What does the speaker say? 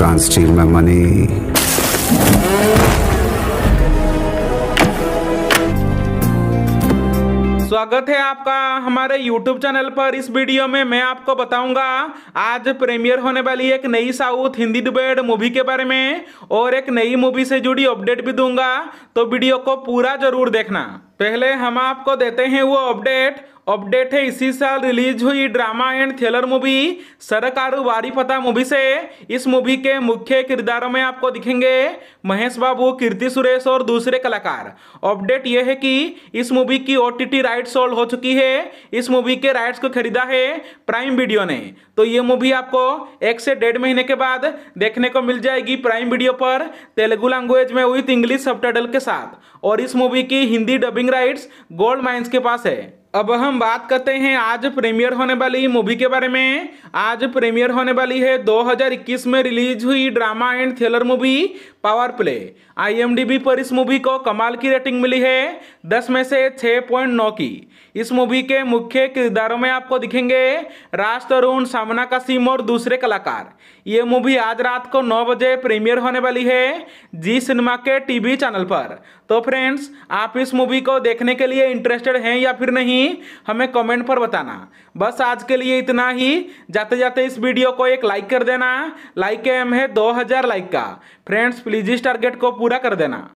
कांस steel में money स्वागत है आपका हमारे YouTube चैनल पर इस वीडियो में मैं आपको बताऊंगा आज प्रीमियर होने वाली एक नई साउथ हिंदी डिबेट मूवी के बारे में और एक नई मूवी से जुड़ी अपडेट भी दूंगा तो वीडियो को पूरा जरूर देखना पहले हम आपको देते हैं वो अपडेट अपडेट है इसी साल रिलीज हुई ड्रामा एंड थ्रिलर मूवी सरकार बारी फता मूवी से इस मूवी के मुख्य किरदारों में आपको दिखेंगे महेश बाबू कीर्ति सुरेश और दूसरे कलाकार अपडेट यह है कि इस मूवी की ओ टी राइट सोल्ड हो चुकी है इस मूवी के राइट्स को खरीदा है प्राइम वीडियो ने तो ये मूवी आपको एक से डेढ़ महीने के बाद देखने को मिल जाएगी प्राइम वीडियो पर तेलुगु लैंग्वेज में विथ इंग्लिश सब के साथ और इस मूवी की Hindi dubbing rights Gold Mines के पास है अब हम बात करते हैं आज प्रीमियर होने वाली मूवी के बारे में आज प्रीमियर होने वाली है 2021 में रिलीज हुई drama and thriller movie Power Play IMDb पर इस मूवी को कमाल की रेटिंग मिली है 10 में से 6.9 की इस मूवी के मुख्य किरदारों में आपको दिखेंगे राज तरुण सामना कसीम और दूसरे कलाकार ये मूवी आज रात को नौ बजे प्रीमियर होने वाली है जी सिनेमा के टीवी चैनल पर तो फ्रेंड्स आप इस मूवी को देखने के लिए इंटरेस्टेड हैं या फिर नहीं हमें कमेंट पर बताना बस आज के लिए इतना ही जाते जाते इस वीडियो को एक लाइक कर देना लाइक एम है दो लाइक का फ्रेंड्स प्लीज इस टारगेट को पूरा कर देना